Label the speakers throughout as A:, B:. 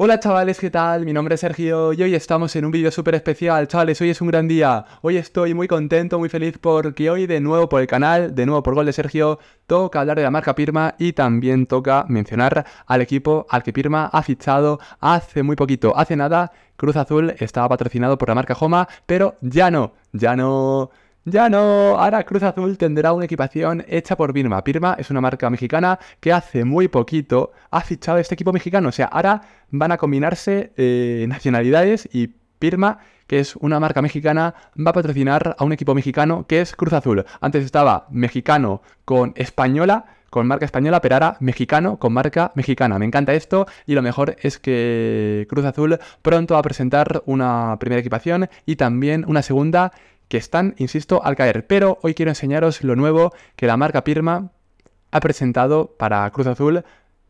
A: Hola chavales, ¿qué tal? Mi nombre es Sergio y hoy estamos en un vídeo súper especial. Chavales, hoy es un gran día. Hoy estoy muy contento, muy feliz porque hoy de nuevo por el canal, de nuevo por Gol de Sergio, toca hablar de la marca Pirma y también toca mencionar al equipo al que Pirma ha fichado hace muy poquito, hace nada. Cruz Azul estaba patrocinado por la marca Joma, pero ya no, ya no... Ya no, ahora Cruz Azul tendrá una equipación hecha por Pirma. Pirma es una marca mexicana que hace muy poquito ha fichado este equipo mexicano. O sea, ahora van a combinarse eh, nacionalidades y Pirma, que es una marca mexicana, va a patrocinar a un equipo mexicano que es Cruz Azul. Antes estaba mexicano con española, con marca española, pero ahora mexicano con marca mexicana. Me encanta esto y lo mejor es que Cruz Azul pronto va a presentar una primera equipación y también una segunda que están, insisto, al caer. Pero hoy quiero enseñaros lo nuevo que la marca Pirma ha presentado para Cruz Azul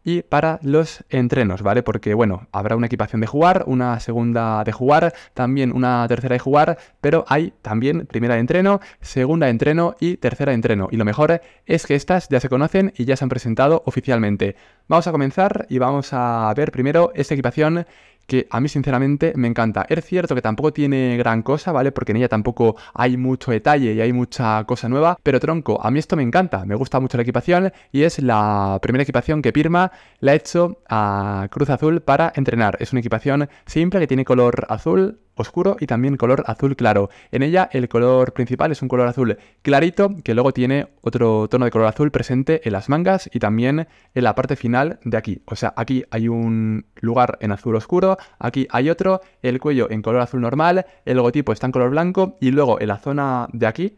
A: y para los entrenos, ¿vale? Porque, bueno, habrá una equipación de jugar, una segunda de jugar, también una tercera de jugar, pero hay también primera de entreno, segunda de entreno y tercera de entreno. Y lo mejor es que estas ya se conocen y ya se han presentado oficialmente. Vamos a comenzar y vamos a ver primero esta equipación que a mí sinceramente me encanta. Es cierto que tampoco tiene gran cosa, ¿vale? Porque en ella tampoco hay mucho detalle y hay mucha cosa nueva, pero tronco, a mí esto me encanta, me gusta mucho la equipación y es la primera equipación que Pirma le ha hecho a Cruz Azul para entrenar. Es una equipación simple que tiene color azul, oscuro y también color azul claro. En ella el color principal es un color azul clarito que luego tiene otro tono de color azul presente en las mangas y también en la parte final de aquí. O sea, aquí hay un lugar en azul oscuro, aquí hay otro, el cuello en color azul normal, el logotipo está en color blanco y luego en la zona de aquí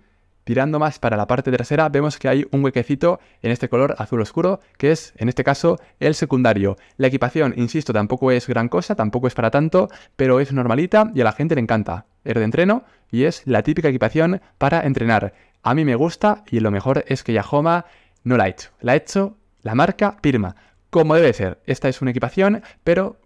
A: Girando más para la parte trasera vemos que hay un huequecito en este color azul oscuro que es en este caso el secundario. La equipación, insisto, tampoco es gran cosa, tampoco es para tanto, pero es normalita y a la gente le encanta. Es de entreno y es la típica equipación para entrenar. A mí me gusta y lo mejor es que Yahoma no la ha hecho. La ha hecho la marca Pirma. Como debe ser, esta es una equipación, pero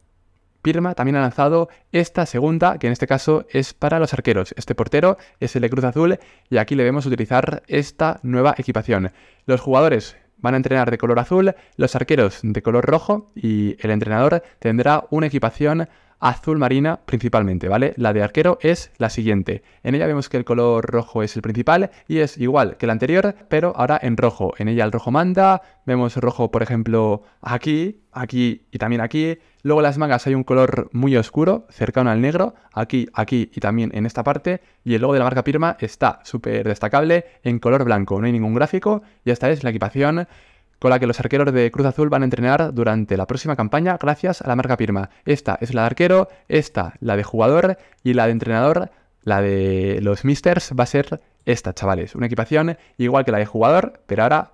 A: Pirma también ha lanzado esta segunda, que en este caso es para los arqueros. Este portero es el de Cruz Azul y aquí le vemos utilizar esta nueva equipación. Los jugadores van a entrenar de color azul, los arqueros de color rojo y el entrenador tendrá una equipación azul marina principalmente, ¿vale? La de arquero es la siguiente. En ella vemos que el color rojo es el principal y es igual que la anterior, pero ahora en rojo. En ella el rojo manda, vemos rojo por ejemplo aquí, aquí y también aquí. Luego las mangas hay un color muy oscuro, cercano al negro, aquí, aquí y también en esta parte. Y el logo de la marca Pirma está súper destacable en color blanco, no hay ningún gráfico y esta es la equipación con la que los arqueros de Cruz Azul van a entrenar durante la próxima campaña gracias a la marca Pirma. Esta es la de arquero, esta la de jugador y la de entrenador, la de los Misters, va a ser esta, chavales. Una equipación igual que la de jugador, pero ahora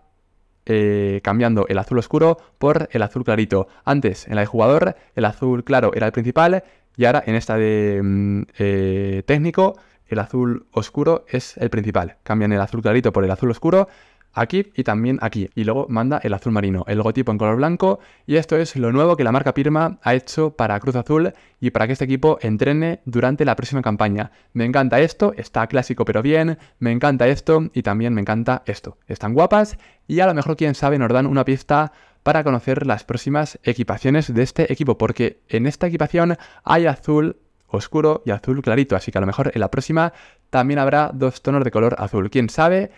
A: eh, cambiando el azul oscuro por el azul clarito. Antes, en la de jugador, el azul claro era el principal y ahora en esta de mm, eh, técnico, el azul oscuro es el principal. Cambian el azul clarito por el azul oscuro aquí y también aquí. Y luego manda el azul marino, el logotipo en color blanco. Y esto es lo nuevo que la marca Pirma ha hecho para Cruz Azul y para que este equipo entrene durante la próxima campaña. Me encanta esto, está clásico pero bien, me encanta esto y también me encanta esto. Están guapas y a lo mejor quién sabe nos dan una pista para conocer las próximas equipaciones de este equipo, porque en esta equipación hay azul oscuro y azul clarito, así que a lo mejor en la próxima también habrá dos tonos de color azul. ¿Quién sabe?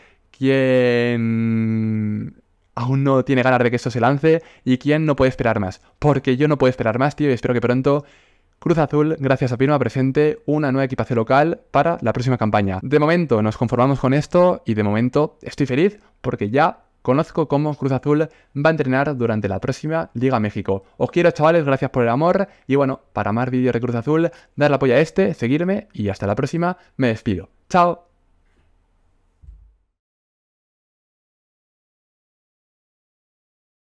A: quién aún no tiene ganas de que esto se lance y quién no puede esperar más. Porque yo no puedo esperar más, tío, y espero que pronto Cruz Azul, gracias a Pino, presente una nueva equipación local para la próxima campaña. De momento nos conformamos con esto y de momento estoy feliz porque ya conozco cómo Cruz Azul va a entrenar durante la próxima Liga México. Os quiero chavales, gracias por el amor y bueno, para más vídeos de Cruz Azul, darle apoyo a este, seguirme y hasta la próxima, me despido. Chao.